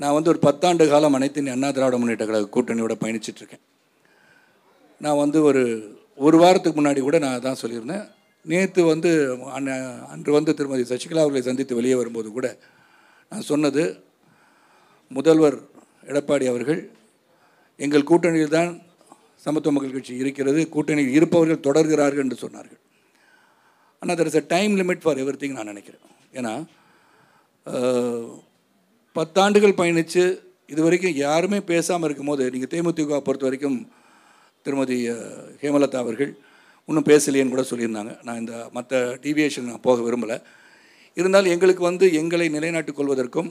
நான் வந்து ஒரு பத்தாண்டு காலம் அனைத்து அண்ணா திராவிட முன்னேற்ற கழக கூட்டணியோட பயணிச்சிட்ருக்கேன் நான் வந்து ஒரு ஒரு வாரத்துக்கு முன்னாடி கூட நான் தான் சொல்லியிருந்தேன் நேற்று வந்து அன்ன அன்று வந்து திருமதி சசிகலா அவர்களை சந்தித்து வெளியே வரும்போது கூட நான் சொன்னது முதல்வர் எடப்பாடி அவர்கள் எங்கள் கூட்டணியில் தான் சமத்துவ மக்கள் கட்சி இருக்கிறது கூட்டணியில் இருப்பவர்கள் தொடர்கிறார்கள் என்று சொன்னார்கள் ஆனால் there is a time limit for everything நான் நினைக்கிறேன் ஏன்னா பத்தாண்டுகள் பயணித்து இது வரைக்கும் யாருமே பேசாமல் இருக்கும்போது நீங்கள் தேமுதிக பொறுத்த வரைக்கும் திருமதி ஹேமலதா அவர்கள் இன்னும் பேசலையேன்னு கூட சொல்லியிருந்தாங்க நான் இந்த மற்ற டிவியேஷன் நான் போக விரும்பலை இருந்தாலும் எங்களுக்கு வந்து எங்களை நிலைநாட்டிக் கொள்வதற்கும்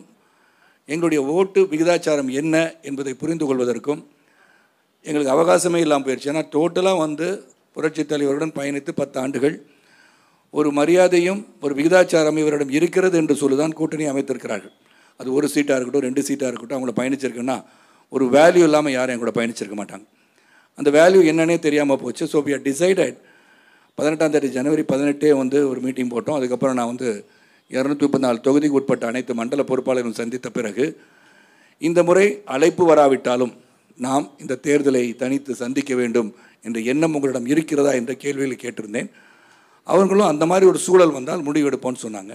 எங்களுடைய ஓட்டு விகிதாச்சாரம் என்ன என்பதை புரிந்து கொள்வதற்கும் எங்களுக்கு அவகாசமே இல்லாமல் போயிடுச்சு ஏன்னா டோட்டலாக வந்து புரட்சித் தலைவருடன் பயணித்து பத்து ஆண்டுகள் ஒரு மரியாதையும் ஒரு விகிதாச்சாரம் இவரிடம் இருக்கிறது என்று சொல்லிதான் கூட்டணி அமைத்திருக்கிறார்கள் அது ஒரு சீட்டாக இருக்கட்டும் ரெண்டு சீட்டாக இருக்கட்டும் அவங்கள பயணிச்சிருக்குன்னா ஒரு வேல்யூ இல்லாமல் யாரும் என் கூட பயணிச்சிருக்க மாட்டாங்க அந்த வேல்யூ என்னன்னே தெரியாமல் போச்சு ஸோ வி ஆர் டிசைடட் பதினெட்டாம் தேதி ஜனவரி பதினெட்டே வந்து ஒரு மீட்டிங் போட்டோம் அதுக்கப்புறம் நான் வந்து இரநூத்தி முப்பத்தி நாலு தொகுதிக்கு உட்பட்ட அனைத்து மண்டல பொறுப்பாளர்களும் சந்தித்த பிறகு இந்த முறை அழைப்பு வராவிட்டாலும் நாம் இந்த தேர்தலை தனித்து சந்திக்க வேண்டும் என்ற எண்ணம் உங்களிடம் இருக்கிறதா என்ற கேள்வியில் கேட்டிருந்தேன் அவர்களும் அந்த மாதிரி ஒரு சூழல் வந்தால் முடிவெடுப்போம்னு சொன்னாங்க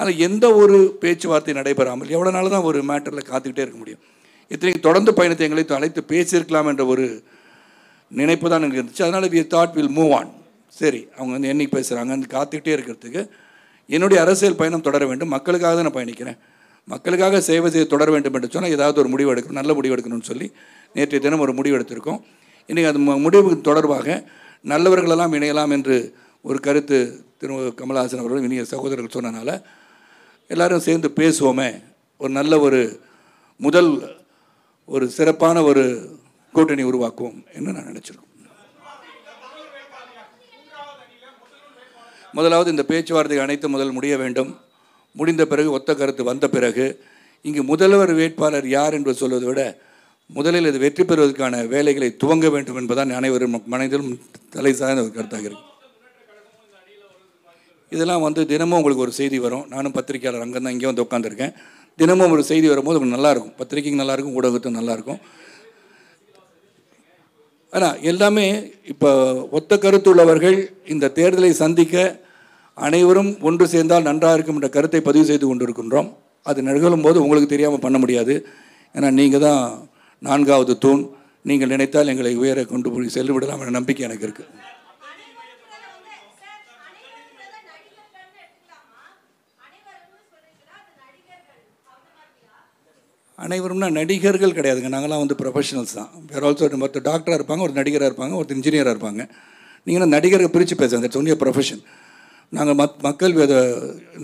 ஆனால் எந்த ஒரு பேச்சுவார்த்தை நடைபெறாமல் எவ்வளோ நாள் தான் ஒரு மேட்டரில் காத்துக்கிட்டே இருக்க முடியும் இத்தனைக்கு தொடர்ந்து பயணத்தை எங்களை அழைத்து பேசியிருக்கலாம் என்ற ஒரு நினைப்பு தான் எனக்கு இருந்துச்சு அதனால் we thought will move on சரி அவங்க வந்து என்னைக்கு பேசுகிறாங்க அந்த காத்துக்கிட்டே இருக்கிறதுக்கு என்னுடைய அரசியல் பயணம் தொடர வேண்டும் மக்களுக்காக தான் நான் பயணிக்கிறேன் மக்களுக்காக சேவை செய்ய தொடர வேண்டும் என்று சொன்னால் ஏதாவது ஒரு முடிவு எடுக்கணும் நல்ல முடிவு எடுக்கணும்னு சொல்லி நேற்றைய தினம் ஒரு முடிவு எடுத்திருக்கோம் இன்றைக்கி அது முடிவுக்கு தொடர்பாக நல்லவர்களெல்லாம் இணையலாம் என்று ஒரு கருத்து திரு கமல்ஹாசன் அவர்கள் இனிய சகோதரர்கள் சொன்னனால எல்லோரும் சேர்ந்து பேசுவோமே ஒரு நல்ல ஒரு முதல் ஒரு சிறப்பான ஒரு கூட்டணி உருவாக்குவோம் என்று நான் நினச்சிருக்கோம் முதலாவது இந்த பேச்சுவார்த்தை அனைத்து முதல் முடிய வேண்டும் முடிந்த பிறகு ஒத்த கருத்து வந்த பிறகு இங்கு முதல்வர் வேட்பாளர் யார் என்று சொல்வதை விட முதலில் இது வெற்றி பெறுவதற்கான வேலைகளை துவங்க வேண்டும் என்பதான் அனைவரும் மனதிலும் தலை சார்ந்த ஒரு கருத்தாக இருக்கு இதெல்லாம் வந்து தினமும் உங்களுக்கு ஒரு செய்தி வரும் நானும் பத்திரிக்கையாளர் அங்கே தான் இங்கே வந்து உட்காந்துருக்கேன் தினமும் ஒரு செய்தி வரும்போது நல்லாயிருக்கும் பத்திரிக்கைக்கு நல்லாயிருக்கும் ஊடகத்துக்கு நல்லாயிருக்கும் ஆனால் எல்லாமே இப்போ ஒத்த கருத்துள்ளவர்கள் இந்த தேர்தலை சந்திக்க அனைவரும் ஒன்று சேர்ந்தால் நன்றாக இருக்கும் என்ற கருத்தை பதிவு செய்து கொண்டிருக்கின்றோம் அது நிகழும் போது உங்களுக்கு தெரியாமல் பண்ண முடியாது ஏன்னா நீங்கள் தான் நான்காவது தூண் நீங்கள் நினைத்தால் எங்களை உயர கொண்டு போய் செல்லுவிடலாம் என்ற நம்பிக்கை எனக்கு இருக்குது அனைவரும்னா நடிகர்கள் கிடையாதுங்க நாங்களாம் வந்து ப்ரொஃபஷனல்ஸ் தான் வேறு ஆல்சோ ஒருத்தர் டாக்டராக இருப்பாங்க ஒரு நடிகராக இருப்பாங்க ஒருத்தர் இன்ஜினியராக இருப்பாங்க நீங்கள் நடிகர்கள் பிரித்து பேசுங்க தட்ஸ் ஒன்லி ப்ரொஃபஷன் நாங்கள் மத் மக்கள்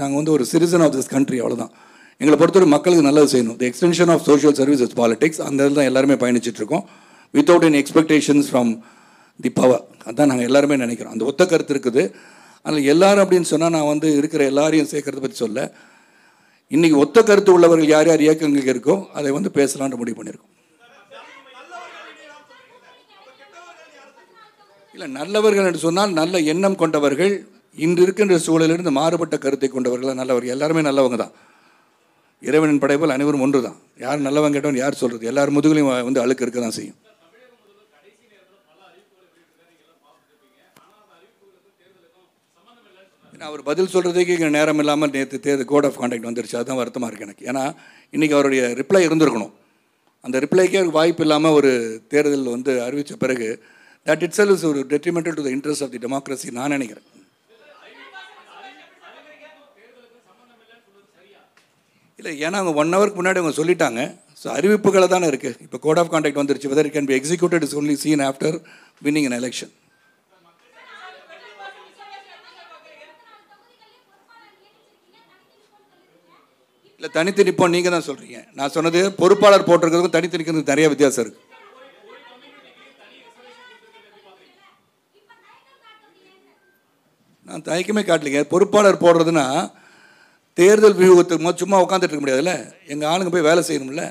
நாங்கள் வந்து ஒரு சிட்டிசன் ஆஃப் திஸ் கண்ட்ரி அவ்வளோதான் எங்களை பொறுத்தவரை மக்களுக்கு நல்லது செய்யணும் the extension of social services politics அந்த இதில் தான் எல்லாருமே பயணிச்சிட்ருக்கோம் without any expectations from the power அதுதான் நாங்கள் எல்லாருமே நினைக்கிறோம் அந்த ஒத்த கருத்து இருக்குது அதில் எல்லோரும் அப்படின்னு சொன்னால் நான் வந்து இருக்கிற எல்லாரையும் சேர்க்கறத பற்றி சொல்ல இன்றைக்கி ஒத்த கருத்து உள்ளவர்கள் யார் யார் இயக்கங்கள் இருக்கோ அதை வந்து பேசலான்னு முடிவு பண்ணியிருக்கோம் இல்லை நல்லவர்கள் என்று சொன்னால் நல்ல எண்ணம் கொண்டவர்கள் இன்று இருக்கின்ற சூழலிலிருந்து மாறுபட்ட கருத்தை கொண்டவர்கள் நல்லவர்கள் எல்லாருமே நல்லவங்க தான் இறைவனின் படைப்பில் அனைவரும் ஒன்று தான் யார் நல்லவங்க கேட்டவன் யார் சொல்கிறது எல்லார் முதுகலையும் வந்து அழுக்கு இருக்க தான் செய்யும் ஏன்னா அவர் பதில் சொல்கிறதுக்கு இங்கே நேரம் இல்லாமல் நேற்று தேர்தல் கோட் ஆஃப் கான்டாக்ட் வந்துருச்சு அதுதான் வருத்தமாக இருக்குது எனக்கு ஏன்னா இன்றைக்கி அவருடைய ரிப்ளை இருந்திருக்கணும் அந்த ரிப்ளைக்கே வாய்ப்பு இல்லாமல் ஒரு தேர்தல் வந்து அறிவித்த பிறகு தட் இட் செல் இஸ் ஒரு detrimental to the interest of the democracy நான் நினைக்கிறேன் இல்லை ஏன்னா அவங்க ஒன் ஹவருக்கு முன்னாடி அவங்க சொல்லிட்டாங்க ஸோ அறிவிப்புகளை தானே இருக்குது இப்போ கோட் ஆஃப் கான்டாக்ட் வந்துருச்சு whether can be executed is only seen after winning an election இல்லை தனித்து நிற்போம் நீங்கள் தான் சொல்கிறீங்க நான் சொன்னது பொறுப்பாளர் போட்டிருக்கிறதுக்கும் தனித்து நிற்கிறதுக்கு நிறைய வித்தியாசம் இருக்குது நான் தயக்கமே காட்டலைங்க பொறுப்பாளர் போடுறதுன்னா தேர்தல் வியூகத்துக்கு சும்மா உட்காந்துட்டு இருக்க முடியாதுல்ல எங்கள் ஆளுங்க போய் வேலை செய்யணும்ல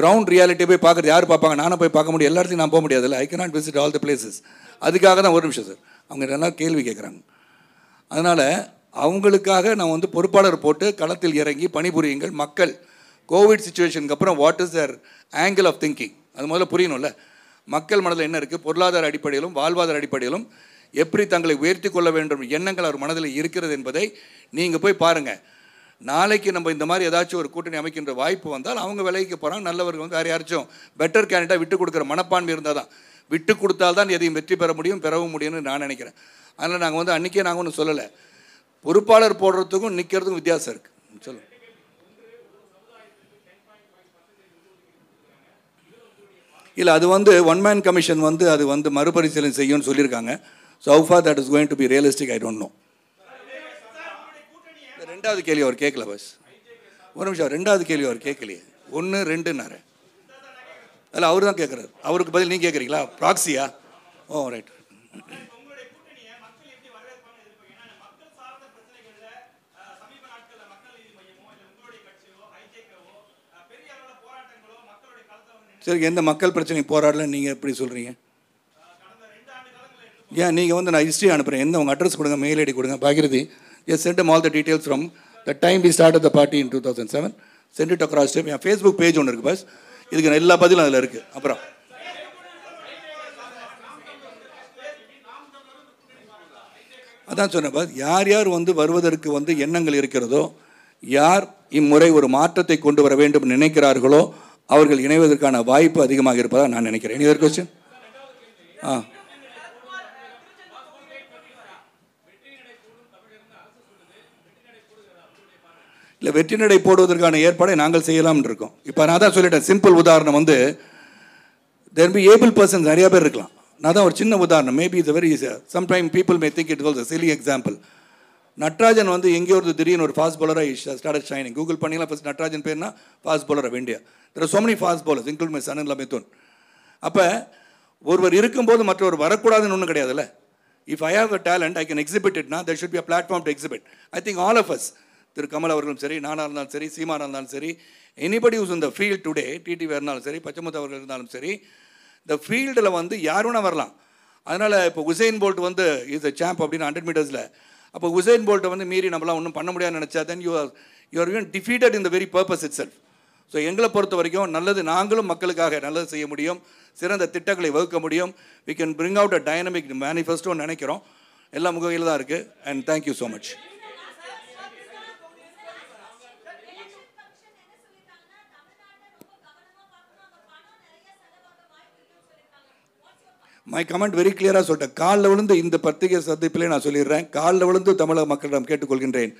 கிரவுண்ட் ரியாலிட்டியை போய் பார்க்குறது யார் பார்ப்பாங்க நானும் போய் பார்க்க முடியும் எல்லா இடத்தையும் நான் போக முடியாதுல்ல I cannot visit all the places அதுக்காக தான் ஒரு நிமிஷம் சார் அவங்க நல்லா கேள்வி கேட்குறாங்க அதனால் அவங்களுக்காக நான் வந்து பொறுப்பாளர் போட்டு களத்தில் இறங்கி பணிபுரியுங்கள் மக்கள் கோவிட் சுச்சுவேஷனுக்கு அப்புறம் what is their angle of thinking அது முதல்ல புரியணும்ல மக்கள் மனதில் என்ன இருக்குது பொருளாதார அடிப்படையிலும் வாழ்வாதார அடிப்படையிலும் எப்படி தங்களை உயர்த்தி கொள்ள வேண்டும் எண்ணங்கள் அவர் மனதில் இருக்கிறது என்பதை நீங்கள் போய் பாருங்கள் நாளைக்கு நம்ம இந்த மாதிரி ஏதாச்சும் ஒரு கூட்டணி அமைக்கின்ற வாய்ப்பு வந்தால் அவங்க விலைக்கு போகிறாங்க நல்லவர்கள் வந்து வேறு யாராச்சும் பெட்டர் கேண்டிடேட்டாக விட்டு கொடுக்குற மனப்பான்மை இருந்தால் தான் விட்டு கொடுத்தால்தான் எதையும் வெற்றி பெற முடியும் பெறவும் முடியும்னு நான் நினைக்கிறேன் அதனால் நாங்கள் வந்து அன்றைக்கே நாங்கள் ஒன்றும் சொல்லலை பொறுப்பாளர் போடுறதுக்கும் நிற்கிறதுக்கும் வித்தியாசம் இருக்குது சொல்லு இல்லை அது வந்து ஒன் மேன் கமிஷன் வந்து அது வந்து மறுபரிசீலனை செய்யும்னு சொல்லியிருக்காங்க so how far that is going to be realistic I don't know ரெண்டாவது கேள்வி அவர் கேட்கல பஸ் ஒரு நிமிஷம் ரெண்டாவது கேள்வி அவர் கேட்கலையே ஒன்று ரெண்டுன்னாரு அதில் அவர் தான் கேட்குறாரு அவருக்கு பதில் நீங்கள் கேட்குறீங்களா ப்ராக்சியா ஓ oh, ரைட் சரி எந்த மக்கள் பிரச்சனை போராடலன்னு நீங்கள் எப்படி சொல்கிறீங்க ஏன் நீங்கள் வந்து நான் ஹிஸ்ட்ரி அனுப்புகிறேன் எந்த உங்கள் அட்ரஸ் கொடுங்க மெயில் ஐடி கொடுங்க Bhagirathi S sent all the details from the time we start the party in two thousand seven sent it across step and Facebook page ஒன்று இருக்குது பஸ் இதுக்கு எல்லா பதிலும் அதில் இருக்குது அப்புறம் அதான் சொன்னேன் பாஸ் யார் யார் வந்து வருவதற்கு வந்து எண்ணங்கள் இருக்கிறதோ யார் இம்முறை ஒரு மாற்றத்தை கொண்டு வர வேண்டும் நினைக்கிறார்களோ அவர்கள் இணைவதற்கான வாய்ப்பு அதிகமாக இருப்பதாக நான் நினைக்கிறேன் இனி ஒரு கொஸ்டின் ஆ இல்லை வெற்றி நடை போடுவதற்கான ஏற்பாடை நாங்கள் செய்யலாம்னு இருக்கோம் இப்போ நான் தான் சொல்லிட்டேன் சிம்பிள் உதாரணம் வந்து தெர் பி ஏபிள் பர்சன்ஸ் நிறையா பேர் இருக்கலாம் நான் தான் ஒரு சின்ன உதாரணம் மேபி இட்ஸ் வெரி ஈஸியாக sometime people may think it was a silly example Natarajan வந்து எங்கேயோ ஒரு திடீர்னு ஒரு ஃபாஸ்ட் பாலராக ஸ்டார்ட் ஷைனிங் கூகுள் பண்ணிங்களா ஃபஸ்ட் நட்ராஜன் பேர்னா fast bowler of India there so many fast bowlers include my son Mithun அப்போ ஒருவர் இருக்கும்போது மற்றவர் வரக்கூடாதுன்னு ஒன்றும் கிடையாதுல்ல if I have a talent I can exhibit இட்னா there should be a platform to exhibit I think all of us Thiru Kamal அவர்களும் சரி நானாக இருந்தாலும் சரி சீமானாக இருந்தாலும் சரி எனிபடி யூஸ் இந்த ஃபீல்டு டுடே டிடிவி இருந்தாலும் சரி பச்சமுத்து அவர்கள் இருந்தாலும் சரி இந்த ஃபீல்டில் வந்து யாரும் வரலாம் அதனால் இப்போ உசைன் போல்ட் வந்து இஸ் அ சாம்ப் அப்படின்னு ஹண்ட்ரட் மீட்டர்ஸில் அப்போ உசைன் போல்ட்டை வந்து மீறி நம்மளாம் ஒன்றும் பண்ண முடியாது நினச்சா then you are you are you defeated the very purpose itself so எங்களை பொறுத்த வரைக்கும் நல்லது நாங்களும் மக்களுக்காக நல்லது செய்ய முடியும் சிறந்த திட்டங்களை வகுக்க முடியும் we can bring out a dynamic மேனிஃபெஸ்டோன்னு நினைக்கிறோம் எல்லா முகவையில் தான் இருக்குது and thank you so much my comment very கிளியராக சொல்லிட்டேன் காலில் விழுந்து இந்த பத்திரிகை சந்திப்பிலே நான் சொல்லிடுறேன் காலில் விழுந்து தமிழக மக்களிடம் கேட்டுக்கொள்கின்றேன்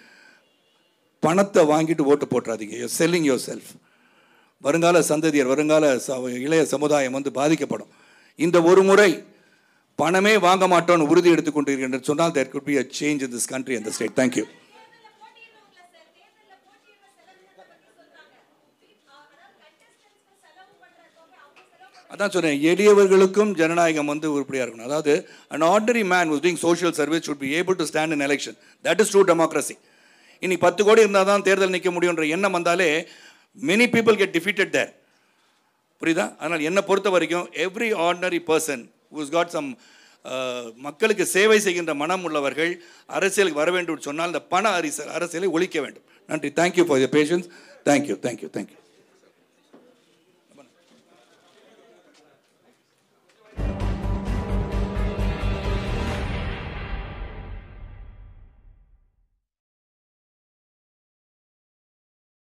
பணத்தை வாங்கிட்டு ஓட்டு போட்டுறாதீங்க யோ செல்லிங் யோர் செல்ஃப் வருங்கால சந்ததியர் வருங்கால ச இளைய சமுதாயம் வந்து பாதிக்கப்படும் இந்த ஒரு முறை பணமே வாங்க மாட்டோன்னு உறுதி எடுத்துக்கொண்டிருக்கின்றேன் சொன்னால் there could be a change in this country அந்த ஸ்டேட் தேங்க்யூ அதான் சொன்னேன் எளியவர்களுக்கும் ஜனநாயகம் வந்து உருப்படியாக இருக்கணும் அதாவது an ordinary man was doing social service should be able to stand in election that is true democracy இனி பத்து கோடி இருந்தால் தான் தேர்தல் நிற்க முடியுன்ற எண்ணம் வந்தாலே many people get defeated there புரியுதா அதனால் என்னை பொறுத்த வரைக்கும் every ordinary person who's got some மக்களுக்கு சேவை செய்கின்ற மனம் உள்ளவர்கள் அரசியலுக்கு வர வேண்டும் சொன்னால் இந்த பண அரசியல் அரசியலை ஒழிக்க வேண்டும் நன்றி thank you for your patience thank you thank you thank you